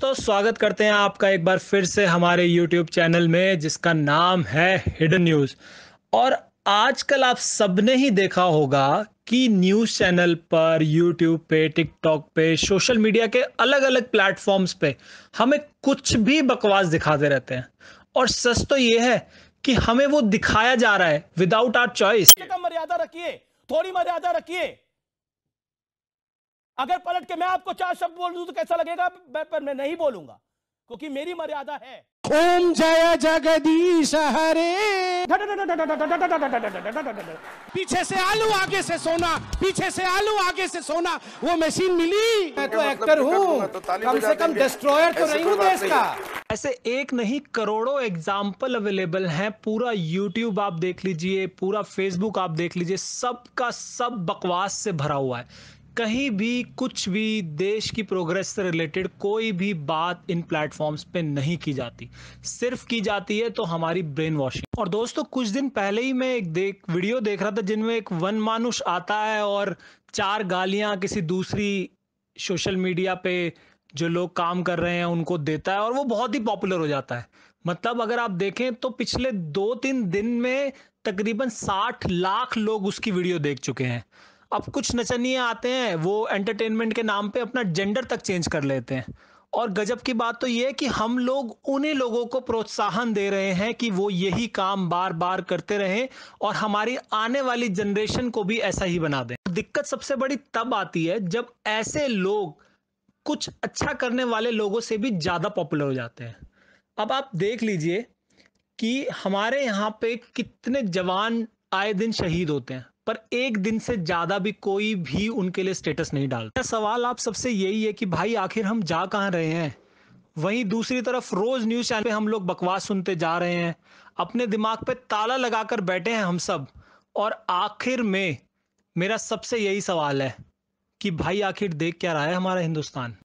दोस्तों स्वागत करते हैं आपका एक बार फिर से हमारे YouTube चैनल में जिसका नाम है हिडन न्यूज़ और आजकल आप सबने ही देखा होगा कि न्यूज़ चैनल पर यूट्यूब पे टिकटॉक पे सोशल मीडिया के अलग अलग प्लेटफॉर्म्स पे हमें कुछ भी बकवास दिखाते रहते हैं और सच तो ये है कि हमें वो दिखाया जा रहा है विदाउट आर चॉइस मर्यादा रखिए थोड़ी मर्यादा रखिए अगर पलट के मैं आपको चार शब्द बोल दू तो कैसा लगेगा पर मैं नहीं बोलूंगा क्योंकि मेरी मर्यादा है ओम जय जगदीश हरे पीछे से आलू आगे से सोना पीछे से आलू आगे से सोना वो मशीन मिली मैं तो एक्टर तो हूँ कम से कम डिस्ट्रॉयर तो नहीं हूँ देश का ऐसे एक नहीं करोड़ों एग्जाम्पल अवेलेबल हैं पूरा यूट्यूब आप देख लीजिए पूरा फेसबुक आप देख लीजिए सबका सब बकवास से भरा हुआ है कहीं भी कुछ भी देश की प्रोग्रेस से रिलेटेड कोई भी बात इन प्लेटफॉर्म्स पे नहीं की जाती सिर्फ की जाती है तो हमारी ब्रेन वॉशिंग और दोस्तों कुछ दिन पहले ही मैं एक देख वीडियो देख रहा था जिनमें एक वन मानुष आता है और चार गालियां किसी दूसरी सोशल मीडिया पे जो लोग काम कर रहे हैं उनको देता है और वो बहुत ही पॉपुलर हो जाता है मतलब अगर आप देखें तो पिछले दो तीन दिन में तकरीबन साठ लाख लोग उसकी वीडियो देख चुके हैं अब कुछ नचनिए आते हैं वो एंटरटेनमेंट के नाम पे अपना जेंडर तक चेंज कर लेते हैं और गजब की बात तो ये है कि हम लोग उन्हीं लोगों को प्रोत्साहन दे रहे हैं कि वो यही काम बार बार करते रहें और हमारी आने वाली जनरेशन को भी ऐसा ही बना दें दिक्कत सबसे बड़ी तब आती है जब ऐसे लोग कुछ अच्छा करने वाले लोगों से भी ज़्यादा पॉपुलर हो जाते हैं अब आप देख लीजिए कि हमारे यहाँ पे कितने जवान आए दिन शहीद होते हैं पर एक दिन से ज्यादा भी कोई भी उनके लिए स्टेटस नहीं डालता सवाल आप सबसे यही है कि भाई आखिर हम जा कहाँ रहे हैं वहीं दूसरी तरफ रोज न्यूज चैनल पे हम लोग बकवास सुनते जा रहे हैं अपने दिमाग पे ताला लगाकर बैठे हैं हम सब और आखिर में मेरा सबसे यही सवाल है कि भाई आखिर देख क्या रहा है हमारा हिंदुस्तान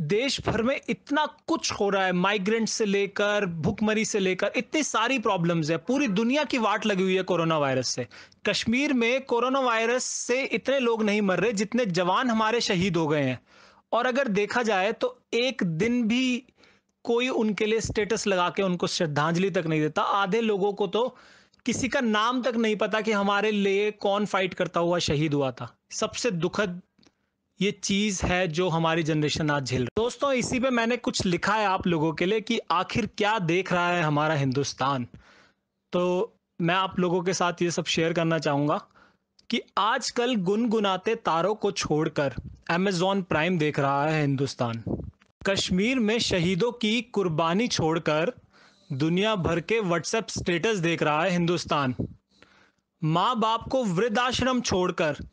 देश भर में इतना कुछ हो रहा है माइग्रेंट से लेकर भुखमरी से लेकर इतनी सारी प्रॉब्लम्स है पूरी दुनिया की वाट लगी हुई है कोरोना वायरस से कश्मीर में कोरोना वायरस से इतने लोग नहीं मर रहे जितने जवान हमारे शहीद हो गए हैं और अगर देखा जाए तो एक दिन भी कोई उनके लिए स्टेटस लगा के उनको श्रद्धांजलि तक नहीं देता आधे लोगों को तो किसी का नाम तक नहीं पता कि हमारे लिए कौन फाइट करता हुआ शहीद हुआ था सबसे दुखद ये चीज है जो हमारी जनरेशन आज झेल रही दोस्तों इसी पे मैंने कुछ लिखा है आप लोगों के लिए कि आखिर क्या देख रहा है हमारा हिंदुस्तान तो मैं आप लोगों के साथ ये सब शेयर करना चाहूंगा कि आजकल गुनगुनाते तारों को छोड़कर एमेजोन प्राइम देख रहा है हिंदुस्तान कश्मीर में शहीदों की कुर्बानी छोड़कर दुनिया भर के व्हाट्सएप स्टेटस देख रहा है हिंदुस्तान माँ बाप को वृद्धाश्रम छोड़कर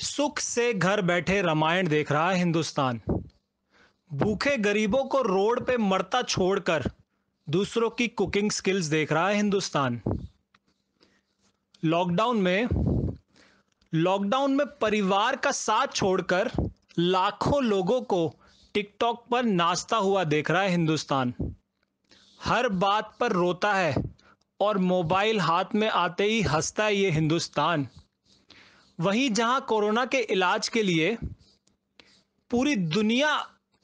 सुख से घर बैठे रामायण देख रहा है हिंदुस्तान भूखे गरीबों को रोड पे मरता छोड़कर दूसरों की कुकिंग स्किल्स देख रहा है हिंदुस्तान लॉकडाउन में लॉकडाउन में परिवार का साथ छोड़कर लाखों लोगों को टिकटॉक पर नाचता हुआ देख रहा है हिंदुस्तान हर बात पर रोता है और मोबाइल हाथ में आते ही हंसता है ये हिंदुस्तान वहीं जहां कोरोना के इलाज के लिए पूरी दुनिया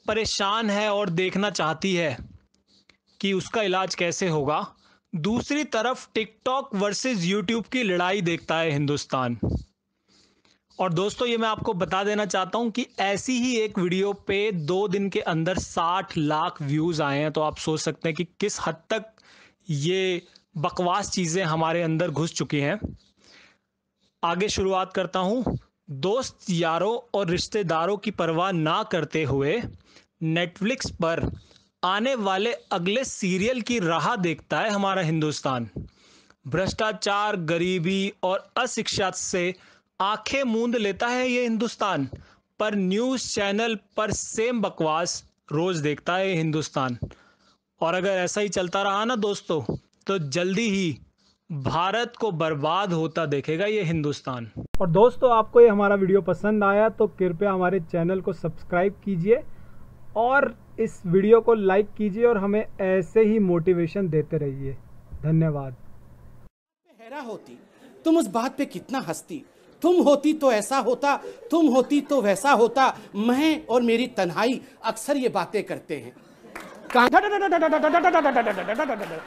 परेशान है और देखना चाहती है कि उसका इलाज कैसे होगा दूसरी तरफ टिकटॉक वर्सेस यूट्यूब की लड़ाई देखता है हिंदुस्तान और दोस्तों ये मैं आपको बता देना चाहता हूँ कि ऐसी ही एक वीडियो पे दो दिन के अंदर साठ लाख व्यूज़ आए हैं तो आप सोच सकते हैं कि किस हद तक ये बकवास चीज़ें हमारे अंदर घुस चुकी हैं आगे शुरुआत करता हूँ दोस्त यारों और रिश्तेदारों की परवाह ना करते हुए नेटफ्लिक्स पर आने वाले अगले सीरियल की राह देखता है हमारा हिंदुस्तान भ्रष्टाचार गरीबी और अशिक्षा से आंखें मूंद लेता है ये हिंदुस्तान पर न्यूज़ चैनल पर सेम बकवास रोज़ देखता है हिंदुस्तान और अगर ऐसा ही चलता रहा ना दोस्तों तो जल्दी ही भारत को बर्बाद होता देखेगा ये हिंदुस्तान और दोस्तों आपको ये हमारा वीडियो पसंद आया तो कृपया हमारे चैनल को सब्सक्राइब कीजिए और इस वीडियो को लाइक कीजिए और हमें ऐसे ही मोटिवेशन देते रहिए धन्यवाद हैरा होती तुम उस बात पे कितना हंसती तुम होती तो ऐसा होता तुम होती तो वैसा होता मैं और मेरी तन्हाई अक्सर ये बातें करते हैं